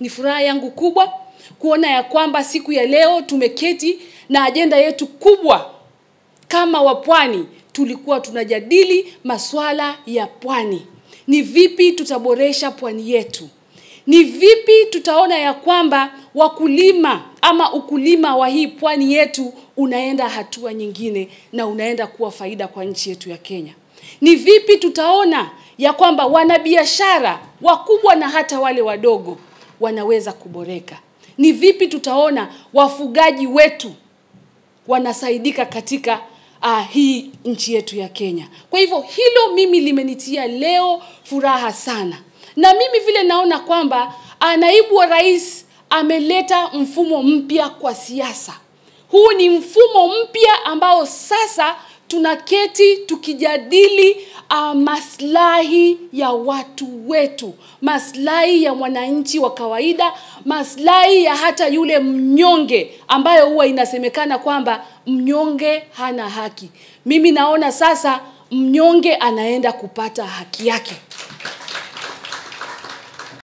Ni furaha yangu kubwa kuona ya kwamba siku ya leo tumeketi na ajenda yetu kubwa kama wapwani tulikuwa tunajadili maswala ya pwani. Ni vipi tutaboresha pwani yetu? Ni vipi tutaona ya kwamba wakulima ama ukulima wa hii pwani yetu unaenda hatua nyingine na unaenda kuwa faida kwa nchi yetu ya Kenya? Ni vipi tutaona ya kwamba wanabiashara wakubwa na hata wale wadogo wanaweza kuboreka. Ni vipi tutaona wafugaji wetu wanasaidika katika uh, hii nchi yetu ya Kenya. Kwa hivyo hilo mimi limenitia leo furaha sana, na mimi vile naona kwamba uh, naibu wa rais ameleta mfumo mpya kwa siasa. Huu ni mfumo mpya ambao sasa tunaketi tukijadili uh, maslahi ya watu wetu, maslahi ya mwananchi wa kawaida, maslahi ya hata yule mnyonge ambayo huwa inasemekana kwamba mnyonge hana haki. Mimi naona sasa mnyonge anaenda kupata haki yake.